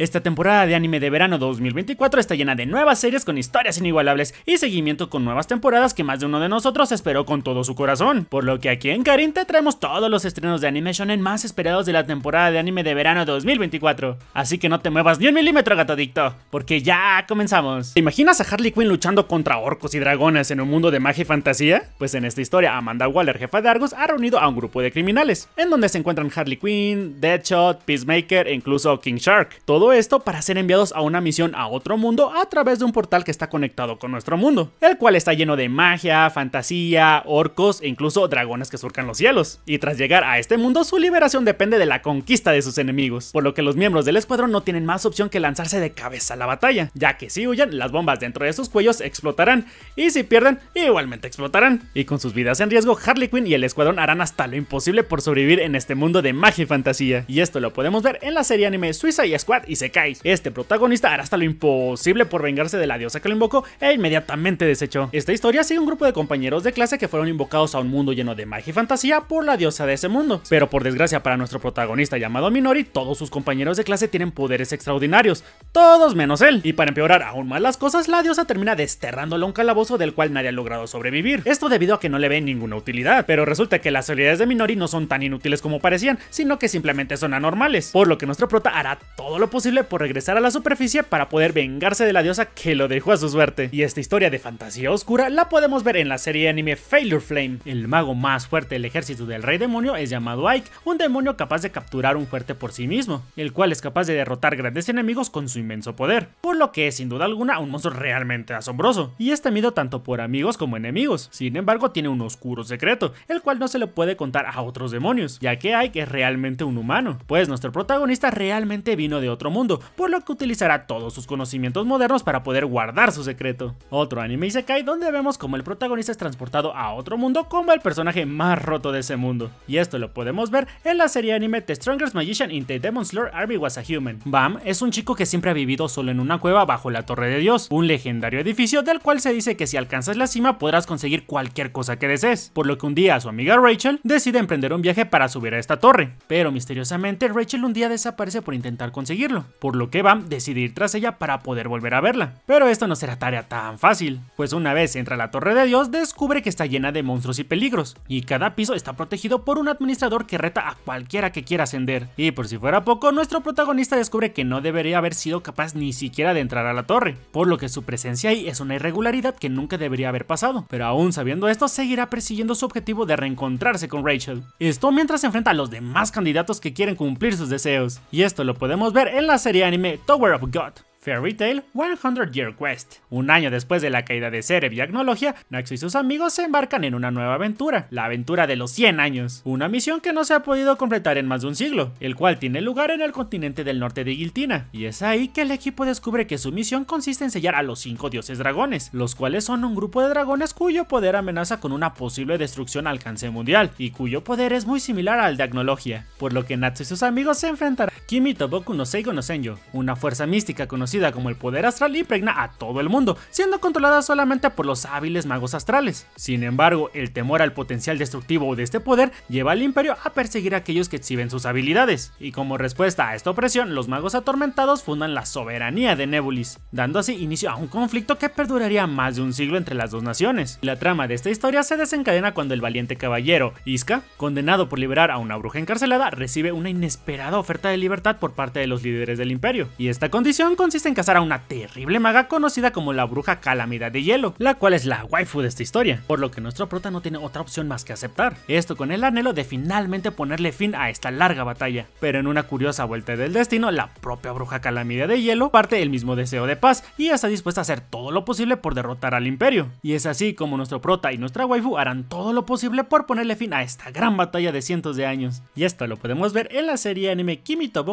Esta temporada de anime de verano 2024 está llena de nuevas series con historias inigualables y seguimiento con nuevas temporadas que más de uno de nosotros esperó con todo su corazón. Por lo que aquí en Karin te traemos todos los estrenos de animation shonen más esperados de la temporada de anime de verano 2024. Así que no te muevas ni un milímetro, gato adicto, porque ya comenzamos. ¿Te imaginas a Harley Quinn luchando contra orcos y dragones en un mundo de magia y fantasía? Pues en esta historia, Amanda Waller, jefa de Argos, ha reunido a un grupo de criminales, en donde se encuentran Harley Quinn, Deadshot, Peacemaker e incluso King Shark. Todo esto para ser enviados a una misión a otro mundo a través de un portal que está conectado con nuestro mundo, el cual está lleno de magia, fantasía, orcos e incluso dragones que surcan los cielos. Y tras llegar a este mundo, su liberación depende de la conquista de sus enemigos, por lo que los miembros del escuadrón no tienen más opción que lanzarse de cabeza a la batalla, ya que si huyen, las bombas dentro de sus cuellos explotarán, y si pierden, igualmente explotarán. Y con sus vidas en riesgo, Harley Quinn y el escuadrón harán hasta lo imposible por sobrevivir en este mundo de magia y fantasía. Y esto lo podemos ver en la serie anime y Squad Isekais. Este protagonista hará hasta lo imposible por vengarse de la diosa que lo invocó e inmediatamente desechó. Esta historia sigue un grupo de compañeros de clase que fueron invocados a un mundo lleno de magia y fantasía por la diosa de ese mundo. Pero por desgracia para nuestro protagonista llamado Minori, todos sus compañeros de clase tienen poderes extraordinarios, todos menos él. Y para empeorar aún más las cosas, la diosa termina desterrándolo a un calabozo del cual nadie ha logrado sobrevivir. Esto debido a que no le ve ninguna utilidad, pero resulta que las habilidades de Minori no son tan inútiles como parecían, sino que simplemente son anormales, por lo que nuestro prota hará todo lo posible por regresar a la superficie para poder vengarse de la diosa que lo dejó a su suerte. Y esta historia de fantasía oscura la podemos ver en la serie anime Failure Flame. El mago más fuerte del ejército del rey demonio es llamado Ike, un demonio capaz de capturar un fuerte por sí mismo, el cual es capaz de derrotar grandes enemigos con su inmenso poder, por lo que es sin duda alguna un monstruo realmente asombroso, y es temido tanto por amigos como enemigos. Sin embargo, tiene un oscuro secreto, el cual no se le puede contar a otros demonios, ya que Ike es realmente un humano, pues nuestro protagonista realmente vino de otro mundo, por lo que utilizará todos sus conocimientos modernos para poder guardar su secreto. Otro anime isekai donde vemos como el protagonista es transportado a otro mundo como el personaje más roto de ese mundo. Y esto lo podemos ver en la serie anime The Strongest Magician in the Demon's Lord Army Was a Human. Bam es un chico que siempre ha vivido solo en una cueva bajo la Torre de Dios, un legendario edificio del cual se dice que si alcanzas la cima podrás conseguir cualquier cosa que desees, por lo que un día su amiga Rachel decide emprender un viaje para subir a esta torre, pero misteriosamente Rachel un día desaparece por intentar conseguirlo por lo que Bam decide ir tras ella para poder volver a verla. Pero esto no será tarea tan fácil, pues una vez entra la Torre de Dios descubre que está llena de monstruos y peligros, y cada piso está protegido por un administrador que reta a cualquiera que quiera ascender. Y por si fuera poco, nuestro protagonista descubre que no debería haber sido capaz ni siquiera de entrar a la torre, por lo que su presencia ahí es una irregularidad que nunca debería haber pasado, pero aún sabiendo esto seguirá persiguiendo su objetivo de reencontrarse con Rachel. Esto mientras se enfrenta a los demás candidatos que quieren cumplir sus deseos, y esto lo podemos ver en la serie anime Tower of God. Fairy Tale 100 Year Quest. Un año después de la caída de Cereb y Agnologia, Naxo y sus amigos se embarcan en una nueva aventura, la aventura de los 100 años, una misión que no se ha podido completar en más de un siglo, el cual tiene lugar en el continente del norte de Giltina, y es ahí que el equipo descubre que su misión consiste en sellar a los cinco dioses dragones, los cuales son un grupo de dragones cuyo poder amenaza con una posible destrucción alcance mundial, y cuyo poder es muy similar al de Agnologia, por lo que Naxo y sus amigos se enfrentarán Kimi Toboku no Seigo no Senyo, una fuerza mística conocida como el poder astral impregna a todo el mundo, siendo controlada solamente por los hábiles magos astrales. Sin embargo, el temor al potencial destructivo de este poder lleva al imperio a perseguir a aquellos que exhiben sus habilidades, y como respuesta a esta opresión, los magos atormentados fundan la soberanía de Nebulis, dando así inicio a un conflicto que perduraría más de un siglo entre las dos naciones. La trama de esta historia se desencadena cuando el valiente caballero, Iska, condenado por liberar a una bruja encarcelada, recibe una inesperada oferta de libertad por parte de los líderes del imperio, y esta condición consiste en cazar a una terrible maga conocida como la bruja Calamidad de Hielo, la cual es la waifu de esta historia, por lo que nuestro prota no tiene otra opción más que aceptar, esto con el anhelo de finalmente ponerle fin a esta larga batalla, pero en una curiosa vuelta del destino, la propia bruja Calamidad de Hielo parte el mismo deseo de paz y está dispuesta a hacer todo lo posible por derrotar al imperio, y es así como nuestro prota y nuestra waifu harán todo lo posible por ponerle fin a esta gran batalla de cientos de años, y esto lo podemos ver en la serie anime Kimito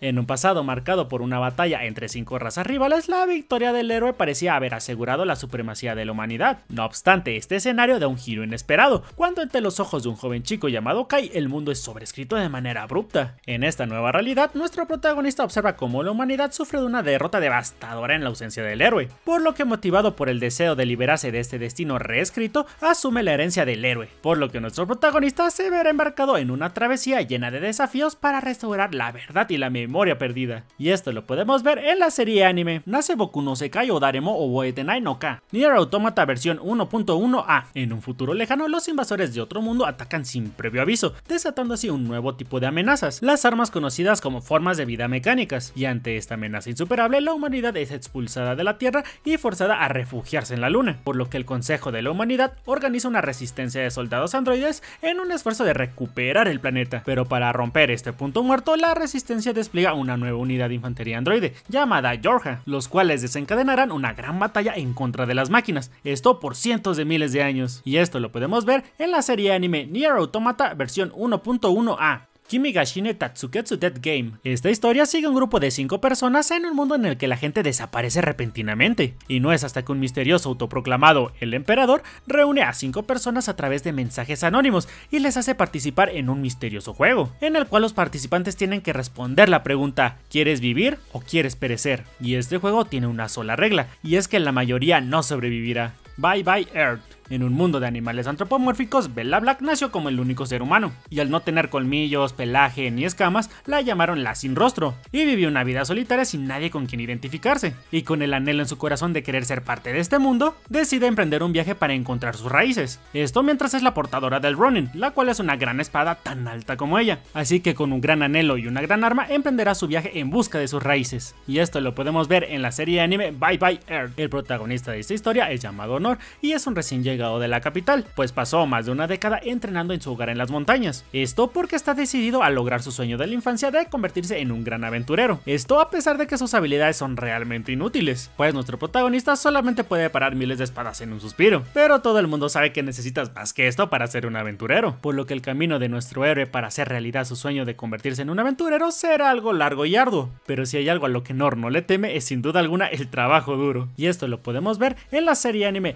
en un pasado marcado por una batalla entre cinco razas rivales, la victoria del héroe parecía haber asegurado la supremacía de la humanidad. No obstante, este escenario da un giro inesperado, cuando entre los ojos de un joven chico llamado Kai, el mundo es sobrescrito de manera abrupta. En esta nueva realidad, nuestro protagonista observa cómo la humanidad sufre de una derrota devastadora en la ausencia del héroe, por lo que motivado por el deseo de liberarse de este destino reescrito, asume la herencia del héroe, por lo que nuestro protagonista se verá embarcado en una travesía llena de desafíos para restaurar la verdad y la memoria perdida. Y esto lo podemos ver en la serie anime Naseboku Boku no Sekai o Daremo Boetenai no Ka, Nier Automata versión 1.1a. En un futuro lejano, los invasores de otro mundo atacan sin previo aviso, desatando así un nuevo tipo de amenazas, las armas conocidas como formas de vida mecánicas. Y ante esta amenaza insuperable, la humanidad es expulsada de la Tierra y forzada a refugiarse en la Luna, por lo que el Consejo de la Humanidad organiza una resistencia de soldados androides en un esfuerzo de recuperar el planeta. Pero para romper este punto muerto, la resistencia despliega una nueva unidad de infantería androide llamada Georgia, los cuales desencadenarán una gran batalla en contra de las máquinas, esto por cientos de miles de años. Y esto lo podemos ver en la serie anime Nier Automata versión 1.1a, Kimigashine Tatsuketsu Dead Game. Esta historia sigue un grupo de 5 personas en un mundo en el que la gente desaparece repentinamente, y no es hasta que un misterioso autoproclamado, el emperador, reúne a 5 personas a través de mensajes anónimos y les hace participar en un misterioso juego, en el cual los participantes tienen que responder la pregunta ¿quieres vivir o quieres perecer? Y este juego tiene una sola regla, y es que la mayoría no sobrevivirá. Bye bye Earth. En un mundo de animales antropomórficos, Bella Black nació como el único ser humano, y al no tener colmillos, pelaje ni escamas, la llamaron la sin rostro, y vivió una vida solitaria sin nadie con quien identificarse, y con el anhelo en su corazón de querer ser parte de este mundo, decide emprender un viaje para encontrar sus raíces. Esto mientras es la portadora del Ronin, la cual es una gran espada tan alta como ella, así que con un gran anhelo y una gran arma emprenderá su viaje en busca de sus raíces. Y esto lo podemos ver en la serie de anime Bye Bye Earth. El protagonista de esta historia es llamado Honor y es un recién llegado llegado de la capital, pues pasó más de una década entrenando en su hogar en las montañas. Esto porque está decidido a lograr su sueño de la infancia de convertirse en un gran aventurero. Esto a pesar de que sus habilidades son realmente inútiles, pues nuestro protagonista solamente puede parar miles de espadas en un suspiro, pero todo el mundo sabe que necesitas más que esto para ser un aventurero, por lo que el camino de nuestro héroe para hacer realidad su sueño de convertirse en un aventurero será algo largo y arduo, pero si hay algo a lo que Nor no le teme es sin duda alguna el trabajo duro, y esto lo podemos ver en la serie anime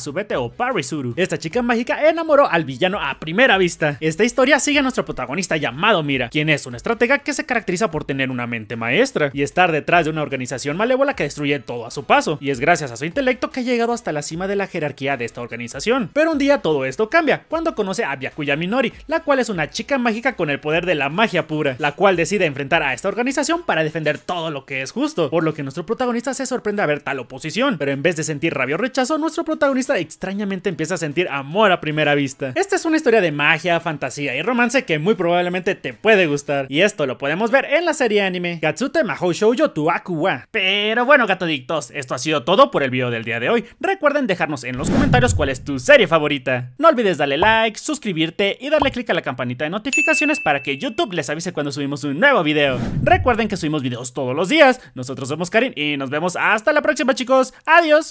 Subete o Parisuru. Esta chica mágica enamoró al villano a primera vista. Esta historia sigue a nuestro protagonista llamado Mira, quien es una estratega que se caracteriza por tener una mente maestra y estar detrás de una organización malévola que destruye todo a su paso, y es gracias a su intelecto que ha llegado hasta la cima de la jerarquía de esta organización. Pero un día todo esto cambia, cuando conoce a Byakuya Minori, la cual es una chica mágica con el poder de la magia pura, la cual decide enfrentar a esta organización para defender todo lo que es justo, por lo que nuestro protagonista se sorprende a ver tal oposición, pero en vez de sentir rabia o rechazo, nuestro protagonista extraña empieza a sentir amor a primera vista. Esta es una historia de magia, fantasía y romance que muy probablemente te puede gustar. Y esto lo podemos ver en la serie anime Gatsute Mahou Shoujo Tu Pero bueno, gatodictos, esto ha sido todo por el video del día de hoy. Recuerden dejarnos en los comentarios cuál es tu serie favorita. No olvides darle like, suscribirte y darle click a la campanita de notificaciones para que YouTube les avise cuando subimos un nuevo video. Recuerden que subimos videos todos los días. Nosotros somos Karin y nos vemos hasta la próxima chicos. Adiós.